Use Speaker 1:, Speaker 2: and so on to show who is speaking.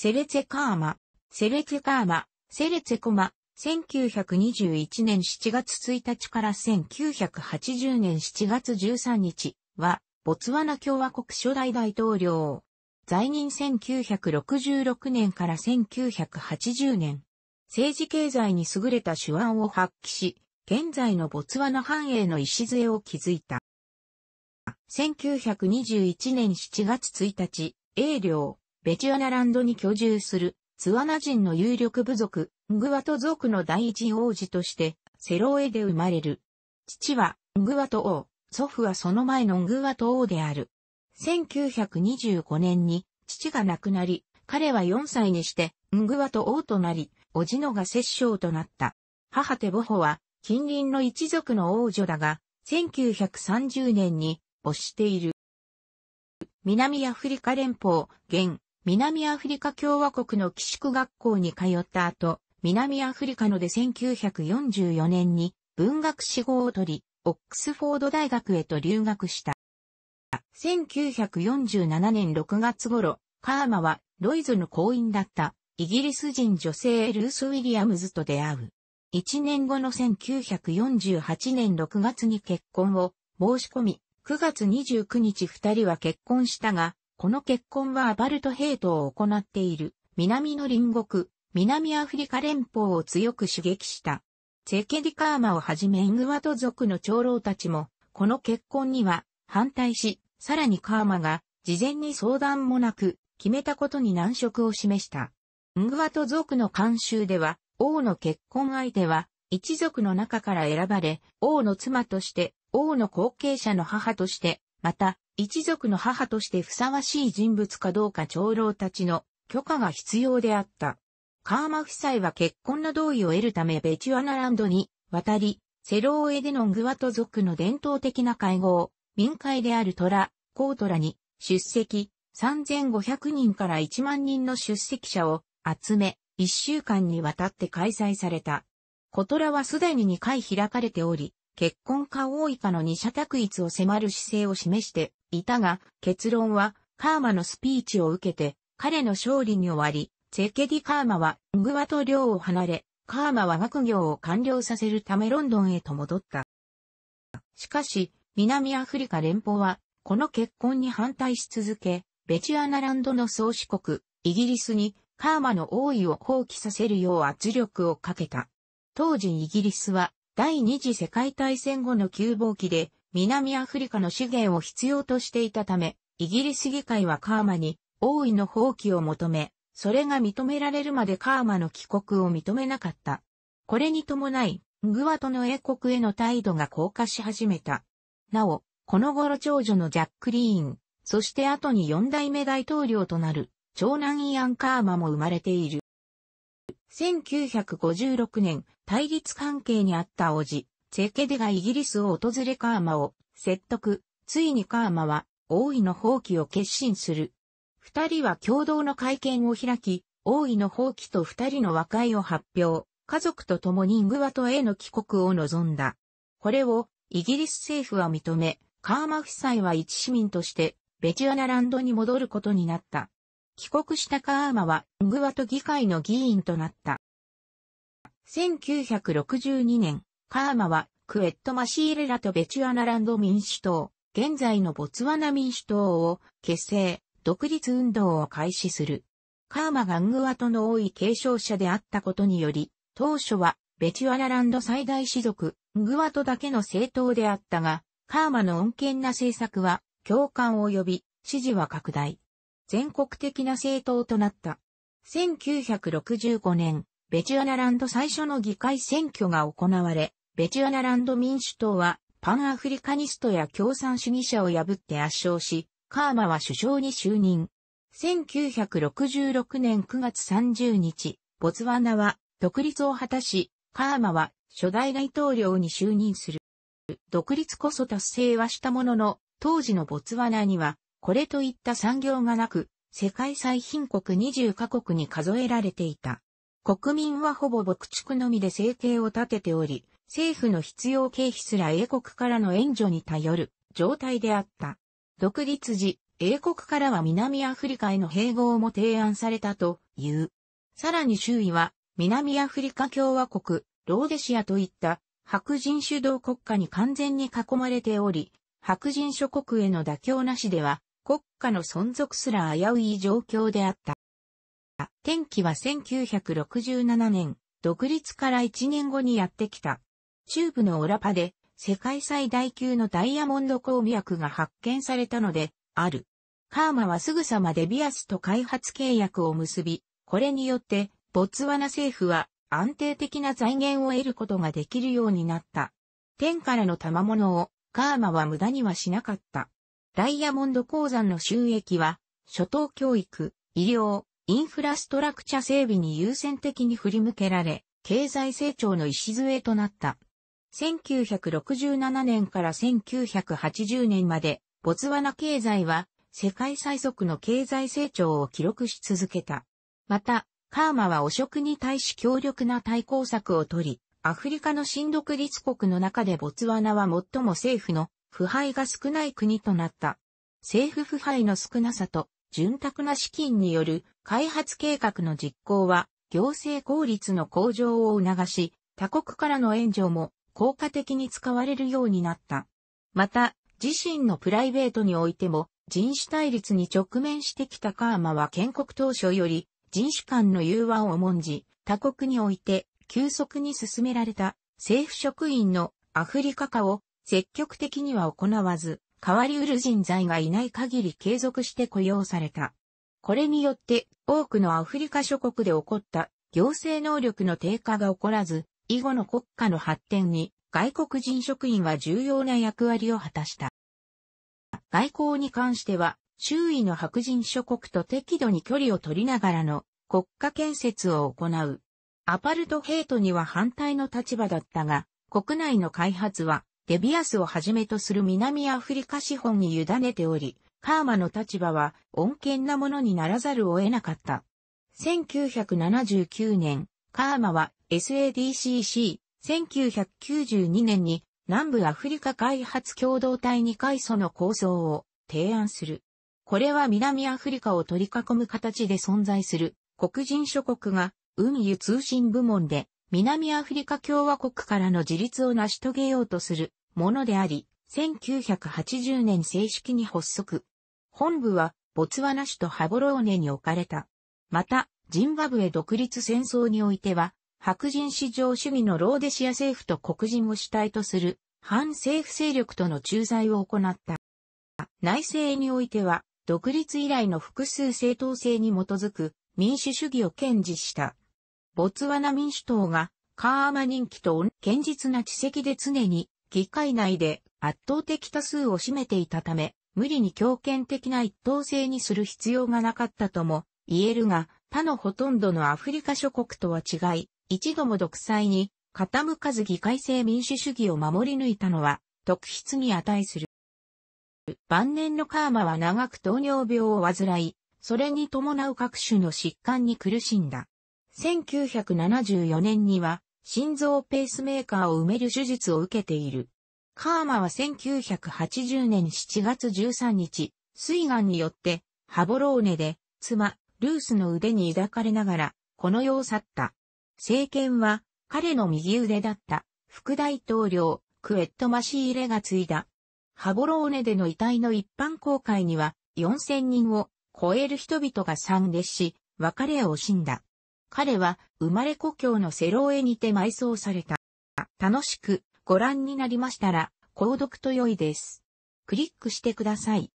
Speaker 1: セレツェカーマ、セレツェカーマ、セレツェコマ、1921年7月1日から1980年7月13日は、ボツワナ共和国初代大統領。在任1966年から1980年。政治経済に優れた手腕を発揮し、現在のボツワナ繁栄の礎を築いた。1921年7月1日、英領、ベチアナランドに居住するツワナ人の有力部族、ングワト族の第一王子として、セローエで生まれる。父は、ングワト王、祖父はその前のングワト王である。1925年に、父が亡くなり、彼は4歳にして、ングワト王となり、おじのが摂政となった。母テボホは、近隣の一族の王女だが、1930年に、没している。南アフリカ連邦、現、南アフリカ共和国の寄宿学校に通った後、南アフリカので1944年に文学志望を取り、オックスフォード大学へと留学した。1947年6月頃、カーマはロイズの行員だったイギリス人女性ルース・ウィリアムズと出会う。1年後の1948年6月に結婚を申し込み、9月29日2人は結婚したが、この結婚はアバルトヘイトを行っている南の隣国、南アフリカ連邦を強く刺激した。チェケディカーマをはじめイングワト族の長老たちも、この結婚には反対し、さらにカーマが事前に相談もなく決めたことに難色を示した。イングワト族の慣習では、王の結婚相手は一族の中から選ばれ、王の妻として、王の後継者の母として、また一族の母としてふさわしい人物かどうか長老たちの許可が必要であった。カーマ夫妻は結婚の同意を得るためベチュアナランドに渡り、セローエデノングワト族の伝統的な会合、民会であるトラ、コートラに出席、3500人から1万人の出席者を集め、1週間にわたって開催された。コトラはすでに2回開かれており、結婚か多いかの二者択一を迫る姿勢を示していたが、結論は、カーマのスピーチを受けて、彼の勝利に終わり、チェケディ・カーマは、ムグワと領を離れ、カーマは学業を完了させるためロンドンへと戻った。しかし、南アフリカ連邦は、この結婚に反対し続け、ベチアナランドの創始国、イギリスに、カーマの王位を放棄させるよう圧力をかけた。当時イギリスは、第二次世界大戦後の急暴期で、南アフリカの資源を必要としていたため、イギリス議会はカーマに王位の放棄を求め、それが認められるまでカーマの帰国を認めなかった。これに伴い、グワトの英国への態度が降下し始めた。なお、この頃長女のジャックリーン、そして後に四代目大統領となる、長男イアン・カーマも生まれている。1956年、対立関係にあった王子、チェケデがイギリスを訪れカーマを説得、ついにカーマは王位の放棄を決心する。二人は共同の会見を開き、王位の放棄と二人の和解を発表、家族と共にイングワトへの帰国を望んだ。これをイギリス政府は認め、カーマ夫妻は一市民としてベチアナランドに戻ることになった。帰国したカーマはイングワト議会の議員となった。1962年、カーマは、クエットマシーレラとベチュアナランド民主党、現在のボツワナ民主党を結成、独立運動を開始する。カーマがングワトの多い継承者であったことにより、当初はベチュアナランド最大氏族、ングワトだけの政党であったが、カーマの穏健な政策は共感を呼び、支持は拡大。全国的な政党となった。1965年、ベチュアナランド最初の議会選挙が行われ、ベチュアナランド民主党はパンアフリカニストや共産主義者を破って圧勝し、カーマは首相に就任。1966年9月30日、ボツワナは独立を果たし、カーマは初代大統領に就任する。独立こそ達成はしたものの、当時のボツワナには、これといった産業がなく、世界最貧国20カ国に数えられていた。国民はほぼ牧畜のみで生計を立てており、政府の必要経費すら英国からの援助に頼る状態であった。独立時、英国からは南アフリカへの併合も提案されたという。さらに周囲は、南アフリカ共和国、ローデシアといった白人主導国家に完全に囲まれており、白人諸国への妥協なしでは国家の存続すら危うい状況であった。天気は1967年、独立から1年後にやってきた。中部のオラパで世界最大級のダイヤモンド鉱脈が発見されたのである。カーマはすぐさまデビアスと開発契約を結び、これによってボツワナ政府は安定的な財源を得ることができるようになった。天からの賜物をカーマは無駄にはしなかった。ダイヤモンド鉱山の収益は、初等教育、医療、インフラストラクチャ整備に優先的に振り向けられ、経済成長の礎となった。1967年から1980年まで、ボツワナ経済は世界最速の経済成長を記録し続けた。また、カーマは汚職に対し強力な対抗策を取り、アフリカの新独立国の中でボツワナは最も政府の腐敗が少ない国となった。政府腐敗の少なさと、潤沢な資金による開発計画の実行は、行政効率の向上を促し、他国からの援助も効果的に使われるようになった。また、自身のプライベートにおいても、人種対立に直面してきたカーマは建国当初より、人種間の融和を重んじ、他国において、急速に進められた政府職員のアフリカ化を積極的には行わず、変わりうる人材がいない限り継続して雇用された。これによって多くのアフリカ諸国で起こった行政能力の低下が起こらず、以後の国家の発展に外国人職員は重要な役割を果たした。外交に関しては、周囲の白人諸国と適度に距離を取りながらの国家建設を行う。アパルトヘイトには反対の立場だったが、国内の開発はデビアスをはじめとする南アフリカ資本に委ねており、カーマの立場は穏健なものにならざるを得なかった。1979年、カーマは SADCC、1992年に南部アフリカ開発共同体に階層の構想を提案する。これは南アフリカを取り囲む形で存在する黒人諸国が運輸通信部門で南アフリカ共和国からの自立を成し遂げようとするものであり、1980年正式に発足。本部はボツワナ首都ハボローネに置かれた。また、ジンバブエ独立戦争においては、白人至上主義のローデシア政府と黒人を主体とする反政府勢力との仲裁を行った。内政においては、独立以来の複数正当性に基づく民主主義を堅持した。ボツワナ民主党がカーマ人気と堅実な知識で常に議会内で圧倒的多数を占めていたため、無理に強権的な一党制にする必要がなかったとも言えるが、他のほとんどのアフリカ諸国とは違い、一度も独裁に傾かず議会制民主主義を守り抜いたのは特筆に値する。晩年のカーマは長く糖尿病を患い、それに伴う各種の疾患に苦しんだ。1974年には心臓ペースメーカーを埋める手術を受けている。カーマは1980年7月13日、水がによってハボローネで妻、ルースの腕に抱かれながら、この世を去った。政権は、彼の右腕だった、副大統領、クエットマシーレが継いだ。ハボローネでの遺体の一般公開には、4000人を超える人々が参列し、別れを惜しんだ。彼は、生まれ故郷のセローエにて埋葬された。楽しく、ご覧になりましたら、購読と良いです。クリックしてください。